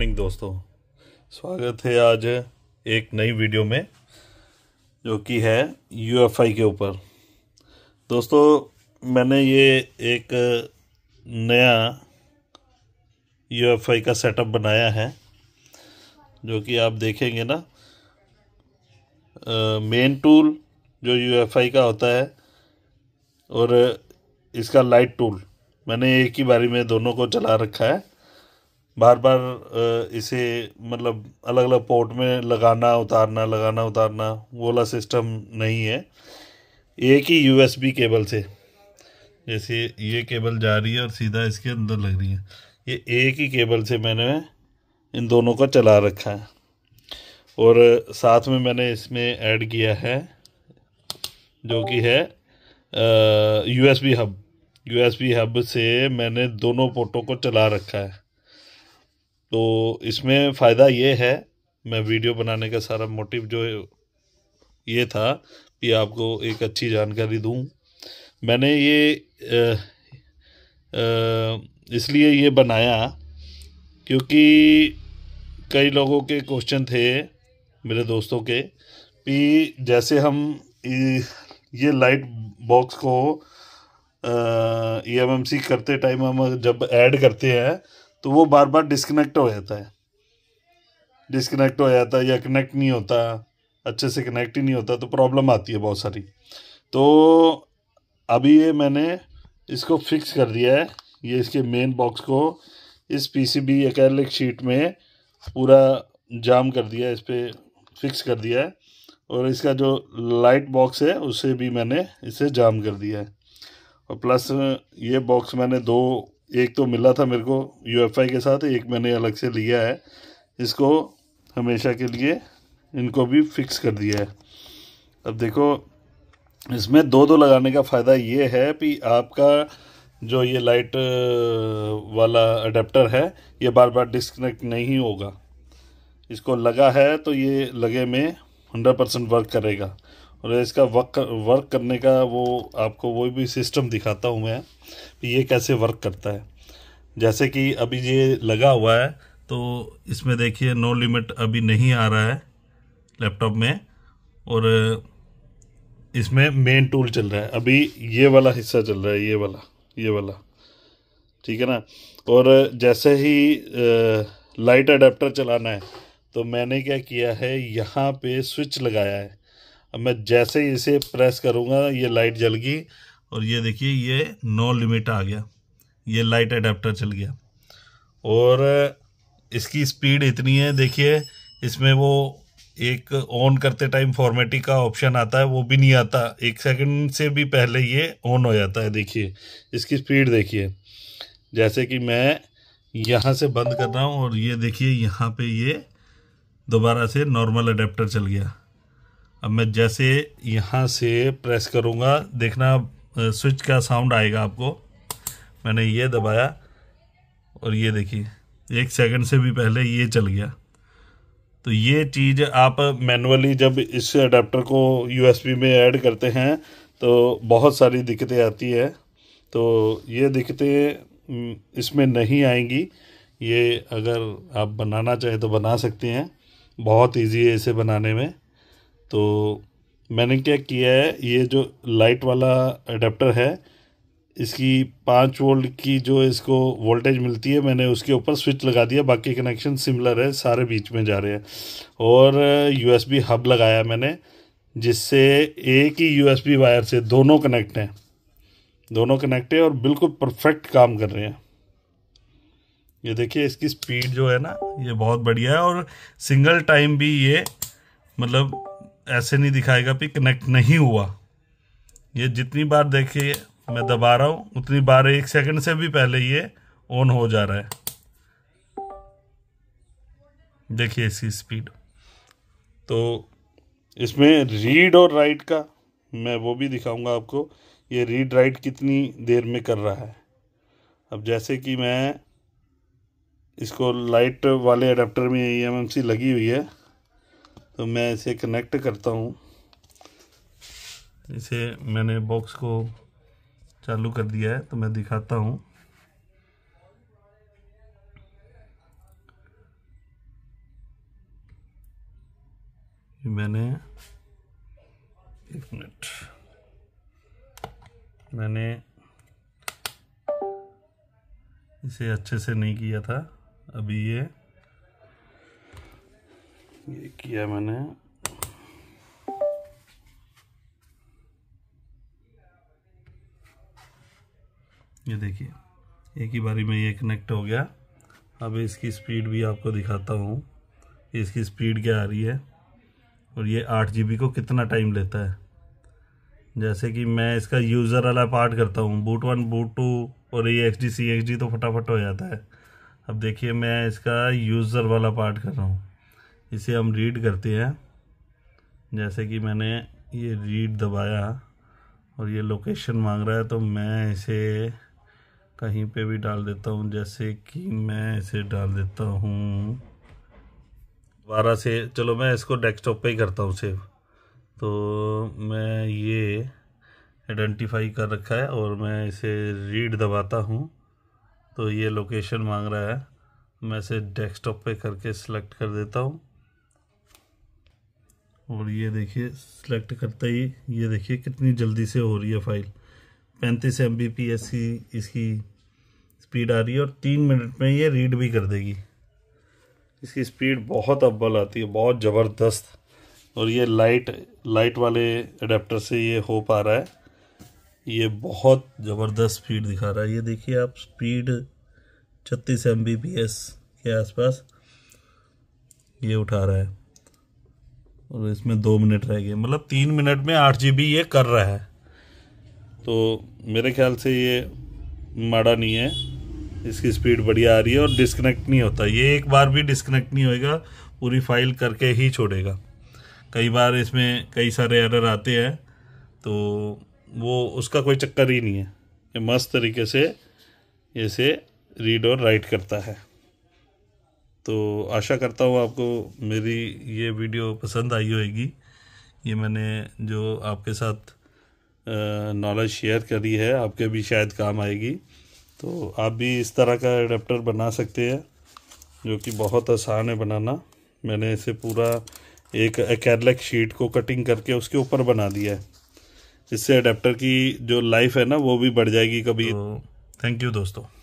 morning दोस्तों स्वागत है आज एक नई वीडियो में जो कि है यूएफआई के ऊपर दोस्तों मैंने ये एक नया यूएफआई का सेटअप बनाया है जो कि आप देखेंगे ना मेन टूल जो यूएफआई का होता है और इसका लाइट टूल मैंने एक ही बारी में दोनों को चला रखा है बार बार इसे मतलब अलग अलग पोर्ट में लगाना उतारना लगाना उतारना वो वाला सिस्टम नहीं है एक ही यूएसबी केबल से जैसे ये केबल जा रही है और सीधा इसके अंदर लग रही है ये एक ही केबल से मैंने इन दोनों को चला रखा है और साथ में मैंने इसमें ऐड किया है जो कि है यूएसबी हब यूएसबी हब से मैंने दोनों पोर्टों को चला रखा है तो इसमें फ़ायदा ये है मैं वीडियो बनाने का सारा मोटिव जो ये था कि आपको एक अच्छी जानकारी दूँ मैंने ये इसलिए ये बनाया क्योंकि कई लोगों के क्वेश्चन थे मेरे दोस्तों के कि जैसे हम ये लाइट बॉक्स को ई e करते टाइम हम जब ऐड करते हैं तो वो बार बार डिस्कनेक्ट हो जाता है डिसकनेक्ट हो जाता है या कनेक्ट नहीं होता अच्छे से कनेक्ट ही नहीं होता तो प्रॉब्लम आती है बहुत सारी तो अभी ये मैंने इसको फिक्स कर दिया है ये इसके मेन बॉक्स को इस पीसीबी सी शीट में पूरा जाम कर दिया है इस पर फिक्स कर दिया है और इसका जो लाइट बॉक्स है उसे भी मैंने इसे जाम कर दिया है और प्लस ये बॉक्स मैंने दो एक तो मिला था मेरे को यू के साथ एक मैंने अलग से लिया है इसको हमेशा के लिए इनको भी फिक्स कर दिया है अब देखो इसमें दो दो लगाने का फ़ायदा ये है कि आपका जो ये लाइट वाला अडेप्टर है ये बार बार डिस्कनेक्ट नहीं होगा इसको लगा है तो ये लगे में 100 परसेंट वर्क करेगा और इसका वर्क वर्क करने का वो आपको वो भी सिस्टम दिखाता हूँ मैं ये कैसे वर्क करता है जैसे कि अभी ये लगा हुआ है तो इसमें देखिए नो लिमिट अभी नहीं आ रहा है लैपटॉप में और इसमें मेन टूल चल रहा है अभी ये वाला हिस्सा चल रहा है ये वाला ये वाला ठीक है ना और जैसे ही लाइट अडेप्टर चलाना है तो मैंने क्या किया है यहाँ पे स्विच लगाया है अब मैं जैसे ही इसे प्रेस करूँगा ये लाइट जल गई और ये देखिए ये नो लिमिट आ गया ये लाइट अडेप्टर चल गया और इसकी स्पीड इतनी है देखिए इसमें वो एक ऑन करते टाइम फॉर्मेटिक का ऑप्शन आता है वो भी नहीं आता एक सेकंड से भी पहले ये ऑन हो जाता है देखिए इसकी स्पीड देखिए जैसे कि मैं यहाँ से बंद कर रहा हूँ और ये देखिए यहाँ पे ये दोबारा से नॉर्मल अडेप्टर चल गया अब मैं जैसे यहाँ से प्रेस करूँगा देखना स्विच का साउंड आएगा आपको मैंने ये दबाया और ये देखिए एक सेकंड से भी पहले ये चल गया तो ये चीज़ आप मैनुअली जब इस अडेप्टर को यूएसबी में ऐड करते हैं तो बहुत सारी दिक्कतें आती है तो ये दिक्कतें इसमें नहीं आएंगी ये अगर आप बनाना चाहें तो बना सकते हैं बहुत इजी है इसे बनाने में तो मैंने क्या किया है ये जो लाइट वाला अडेप्टर है इसकी पाँच वोल्ट की जो इसको वोल्टेज मिलती है मैंने उसके ऊपर स्विच लगा दिया बाकी कनेक्शन सिमिलर है सारे बीच में जा रहे हैं और यूएसबी हब लगाया मैंने जिससे एक ही यूएसबी वायर से दोनों कनेक्ट हैं दोनों कनेक्ट हैं और बिल्कुल परफेक्ट काम कर रहे हैं ये देखिए इसकी स्पीड जो है ना ये बहुत बढ़िया है और सिंगल टाइम भी ये मतलब ऐसे नहीं दिखाएगा कि कनेक्ट नहीं हुआ ये जितनी बार देखिए मैं दबा रहा हूँ उतनी बार एक सेकंड से भी पहले ये ऑन हो जा रहा है देखिए इसकी स्पीड तो इसमें रीड और राइट का मैं वो भी दिखाऊंगा आपको ये रीड राइट कितनी देर में कर रहा है अब जैसे कि मैं इसको लाइट वाले अडेप्टर में ई एम एम सी लगी हुई है तो मैं इसे कनेक्ट करता हूँ इसे मैंने बॉक्स को चालू कर दिया है तो मैं दिखाता हूँ मैंने एक मिनट मैंने इसे अच्छे से नहीं किया था अभी ये ये किया मैंने ये देखिए एक ही बारी में ये कनेक्ट हो गया अब इसकी स्पीड भी आपको दिखाता हूँ इसकी स्पीड क्या आ रही है और ये आठ जी को कितना टाइम लेता है जैसे कि मैं इसका यूज़र वाला पार्ट करता हूँ बूट वन बूट टू और ये एक्स सी एक्स डी तो फटाफट हो जाता है अब देखिए मैं इसका यूज़र वाला पार्ट कर रहा हूँ इसे हम रीड करते हैं जैसे कि मैंने ये रीड दबाया और ये लोकेशन मांग रहा है तो मैं इसे कहीं पे भी डाल देता हूँ जैसे कि मैं इसे डाल देता हूँ दोबारा से चलो मैं इसको डेस्कटॉप पे ही करता हूँ सेव तो मैं ये आइडेंटिफाई कर रखा है और मैं इसे रीड दबाता हूँ तो ये लोकेशन मांग रहा है मैं इसे डेस्कटॉप पे करके सेलेक्ट कर देता हूँ और ये देखिए सिलेक्ट करते ही ये देखिए कितनी जल्दी से हो रही है फाइल पैंतीस एम बी पी एस की इसकी स्पीड आ रही है और तीन मिनट में ये रीड भी कर देगी इसकी स्पीड बहुत अव्वल आती है बहुत ज़बरदस्त और ये लाइट लाइट वाले अडेप्टर से ये हो पा रहा है ये बहुत ज़बरदस्त स्पीड दिखा रहा है ये देखिए आप स्पीड छत्तीस एम के आसपास ये उठा रहा है और इसमें दो मिनट रह गए मतलब तीन मिनट में आठ जी ये कर रहा है तो मेरे ख्याल से ये माड़ा नहीं है इसकी स्पीड बढ़िया आ रही है और डिस्कनेक्ट नहीं होता ये एक बार भी डिस्कनेक्ट नहीं होएगा पूरी फाइल करके ही छोड़ेगा कई बार इसमें कई सारे एरर आते हैं तो वो उसका कोई चक्कर ही नहीं है ये मस्त तरीके से इसे रीड और राइट करता है तो आशा करता हूँ आपको मेरी ये वीडियो पसंद आई होगी ये मैंने जो आपके साथ नॉलेज शेयर करी है आपके भी शायद काम आएगी तो आप भी इस तरह का एडाप्टर बना सकते हैं जो कि बहुत आसान है बनाना मैंने इसे पूरा एक कैरलेक शीट को कटिंग करके उसके ऊपर बना दिया है इससे अडेप्टर की जो लाइफ है ना वो भी बढ़ जाएगी कभी थैंक तो यू दोस्तों